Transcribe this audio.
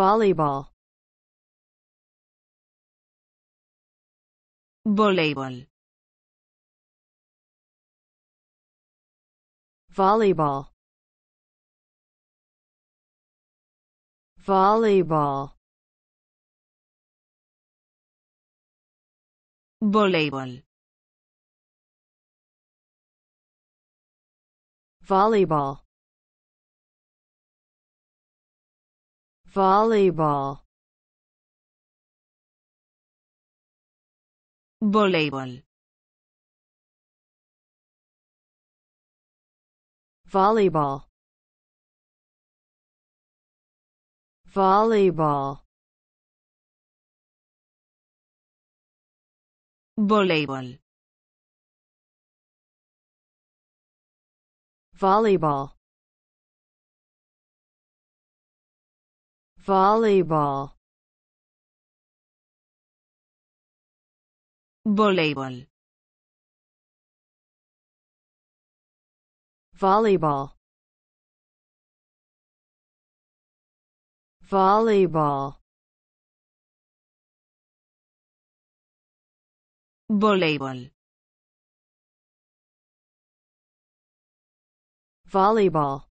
volleyball Volleyball. volleyball volleyball Volleyball. volleyball volleyball Volleyball. volleyball volleyball Volleyball. volleyball volleyball Volleyball. volleyball volleyball Volleyball. volleyball